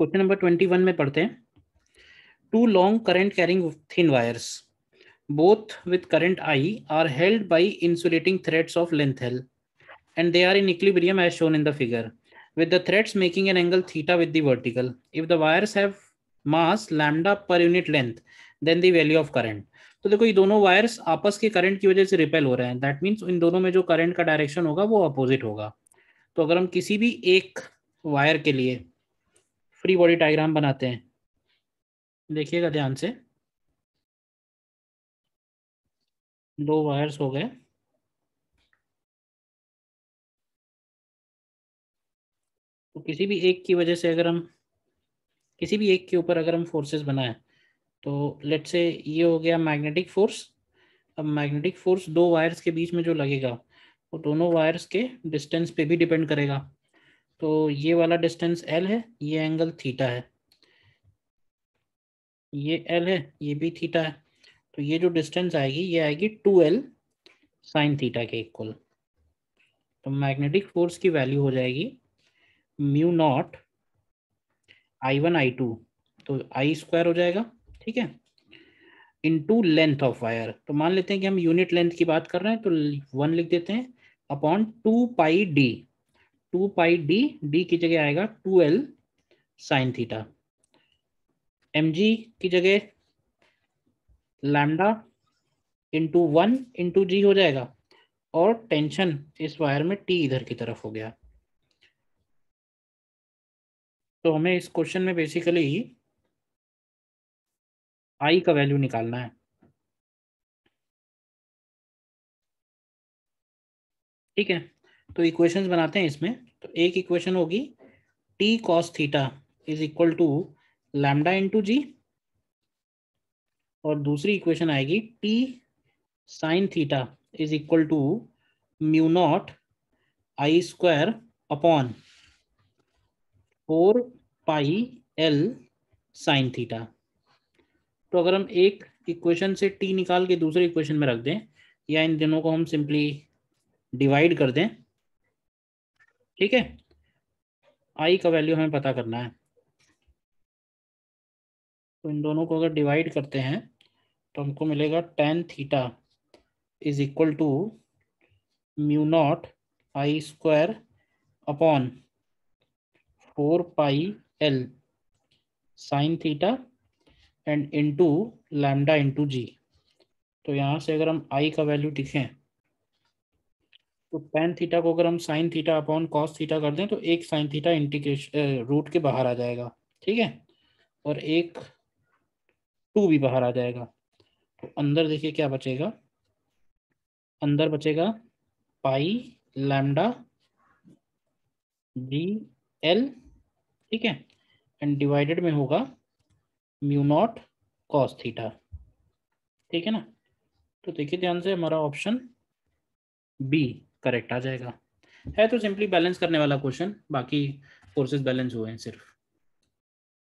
question number twenty one में पढ़ते हैं two long current carrying thin wires both with current I are held by insulating threads of length l and they are in equilibrium as shown in the figure with the threads making an angle theta with the vertical if the wires have mass lambda per unit length then the value of current तो देखो ये दोनों wires आपस के current की वजह से repel हो रहे हैं दैट मीन्स इन दोनों में जो करंट का डायरेक्शन होगा वो अपोजिट होगा तो अगर हम किसी भी एक वायर के लिए फ्री बॉडी डायग्राम बनाते हैं देखिएगा ध्यान से दो वायर्स हो गए तो किसी भी एक की वजह से अगर हम किसी भी एक के ऊपर अगर हम फोर्सेस बनाए तो लेट से ये हो गया मैग्नेटिक फोर्स अब मैग्नेटिक फोर्स दो वायर्स के बीच में जो लगेगा वो तो दोनों वायर्स के डिस्टेंस पे भी डिपेंड करेगा तो ये वाला डिस्टेंस एल है ये एंगल थीटा है ये एल है ये भी थीटा है तो ये जो डिस्टेंस आएगी ये आएगी टू एल साइन थीटा के इक्वल तो मैग्नेटिक फोर्स की वैल्यू हो जाएगी mu naught I one I two तो आई स्क्वायर हो जाएगा ठीक है into length of wire तो मान लेते हैं कि हम यूनिट लेंथ की बात कर रहे हैं तो वन लिख देते हैं upon two pi d two pi d d की जगह आएगा two l sine theta m g की जगह lambda into one into g हो जाएगा और टेंशन इस वायर में टी इधर की तरफ हो गया तो हमें इस क्वेश्चन में बेसिकली आई का वैल्यू निकालना है ठीक है तो इक्वेशंस बनाते हैं इसमें तो एक इक्वेशन होगी T cos theta is equal to lambda into g और दूसरी इक्वेशन आएगी T sine theta is equal to mu naught I square upon four pi l sine theta तो अगर हम एक इक्वेशन से टी निकाल के दूसरे इक्वेशन में रख दें या इन दोनों को हम सिंपली डिवाइड कर दें ठीक है आई का वैल्यू हमें पता करना है तो इन दोनों को अगर डिवाइड करते हैं तो हमको मिलेगा tan theta is equal to mu naught I square upon four pi l sine theta and into lambda into g तो यहाँ से अगर हम आई का वैल्यू लिखें तो पेन थीटा को अगर हम sine theta upon cos theta कर दें तो एक साइन थीटा इंटीग्रेशन रूट के बाहर आ जाएगा ठीक है और एक टू भी बाहर आ जाएगा तो अंदर देखिए क्या बचेगा अंदर बचेगा पाई लैमडा डी एल ठीक है एंड डिवाइडेड में होगा म्यू नॉट कॉस थीटा ठीक है ना तो देखिए ध्यान से हमारा ऑप्शन बी करेक्ट आ जाएगा है तो सिंपली बैलेंस करने वाला क्वेश्चन बाकी फोर्सेस बैलेंस हुए हैं सिर्फ